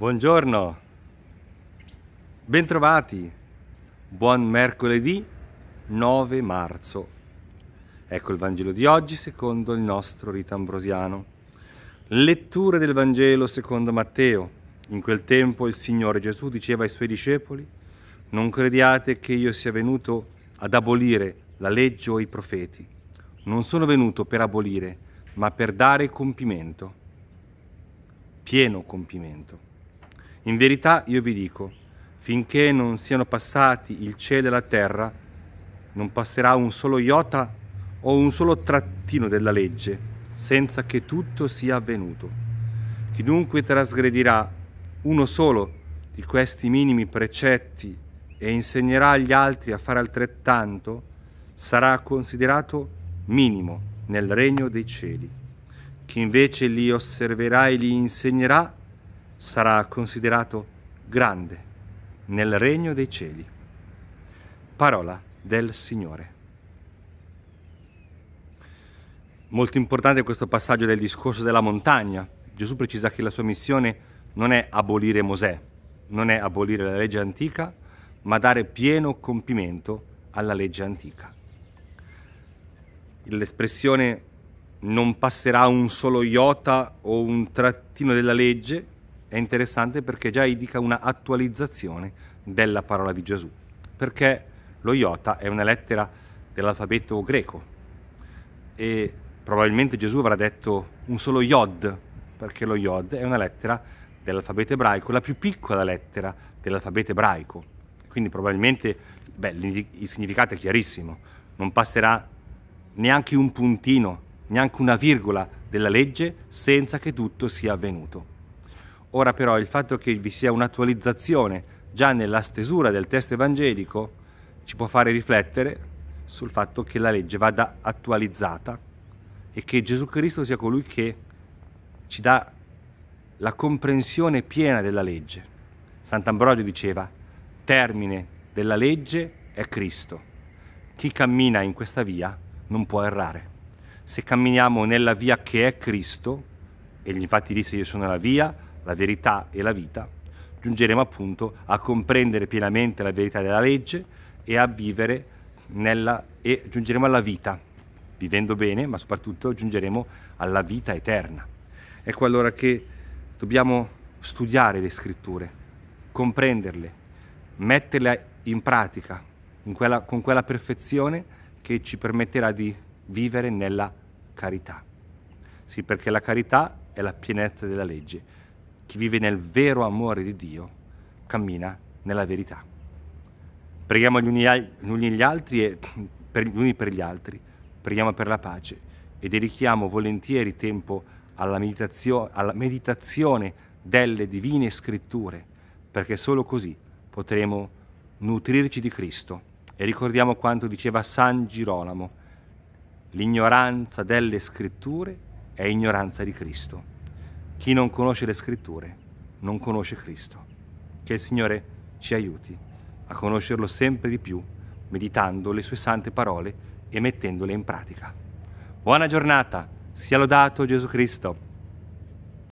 Buongiorno, bentrovati, buon mercoledì 9 marzo. Ecco il Vangelo di oggi secondo il nostro rito ambrosiano. Lettura del Vangelo secondo Matteo. In quel tempo il Signore Gesù diceva ai suoi discepoli, non crediate che io sia venuto ad abolire la legge o i profeti. Non sono venuto per abolire, ma per dare compimento, pieno compimento. In verità io vi dico, finché non siano passati il cielo e la terra, non passerà un solo iota o un solo trattino della legge, senza che tutto sia avvenuto. Chiunque trasgredirà uno solo di questi minimi precetti e insegnerà agli altri a fare altrettanto, sarà considerato minimo nel regno dei cieli. Chi invece li osserverà e li insegnerà, sarà considerato grande nel regno dei cieli. Parola del Signore. Molto importante questo passaggio del discorso della montagna. Gesù precisa che la sua missione non è abolire Mosè, non è abolire la legge antica, ma dare pieno compimento alla legge antica. L'espressione non passerà un solo iota o un trattino della legge è interessante perché già indica una attualizzazione della parola di Gesù, perché lo iota è una lettera dell'alfabeto greco e probabilmente Gesù avrà detto un solo iod, perché lo iod è una lettera dell'alfabeto ebraico, la più piccola lettera dell'alfabeto ebraico. Quindi probabilmente beh, il significato è chiarissimo, non passerà neanche un puntino, neanche una virgola della legge senza che tutto sia avvenuto. Ora però il fatto che vi sia un'attualizzazione già nella stesura del testo evangelico ci può fare riflettere sul fatto che la legge vada attualizzata e che Gesù Cristo sia colui che ci dà la comprensione piena della legge. Sant'Ambrogio diceva, termine della legge è Cristo. Chi cammina in questa via non può errare. Se camminiamo nella via che è Cristo, e infatti disse io sono la via, la verità e la vita, giungeremo appunto a comprendere pienamente la verità della legge e a vivere nella, e giungeremo alla vita, vivendo bene, ma soprattutto giungeremo alla vita eterna. Ecco allora che dobbiamo studiare le scritture, comprenderle, metterle in pratica in quella, con quella perfezione che ci permetterà di vivere nella carità. Sì, perché la carità è la pienezza della legge chi vive nel vero amore di Dio cammina nella verità. Preghiamo gli uni, gli uni gli altri e per gli uni per gli altri, preghiamo per la pace e dedichiamo volentieri tempo alla, meditazio, alla meditazione delle divine scritture, perché solo così potremo nutrirci di Cristo. E ricordiamo quanto diceva San Girolamo, l'ignoranza delle scritture è ignoranza di Cristo. Chi non conosce le scritture non conosce Cristo. Che il Signore ci aiuti a conoscerlo sempre di più, meditando le sue sante parole e mettendole in pratica. Buona giornata, sia lodato Gesù Cristo.